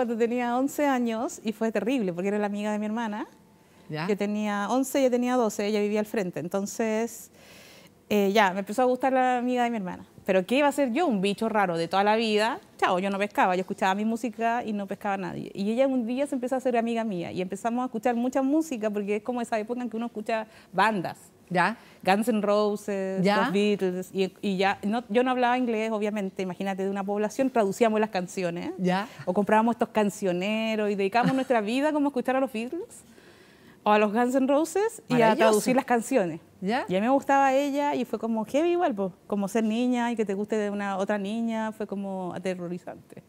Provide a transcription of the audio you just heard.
cuando tenía 11 años y fue terrible porque era la amiga de mi hermana. que tenía 11 ella tenía 12, ella vivía al frente. Entonces eh, ya, me empezó a gustar la amiga de mi hermana. Pero ¿qué iba a ser yo? Un bicho raro de toda la vida. Chao, yo no pescaba, yo escuchaba mi música y no pescaba nadie. Y ella un día se empezó a hacer amiga mía y empezamos a escuchar mucha música porque es como esa época en que uno escucha bandas. ¿Ya? Guns N' Roses, los Beatles, y, ya, yo no hablaba inglés, obviamente, imagínate, de una población, traducíamos las canciones, ¿Ya? o comprábamos estos cancioneros y dedicamos nuestra vida como escuchar a los Beatles, o a los Guns N' Roses, y a traducir las canciones. ¿Ya? Y a mí me gustaba ella y fue como heavy igual, pues, como ser niña y que te guste de una otra niña, fue como aterrorizante.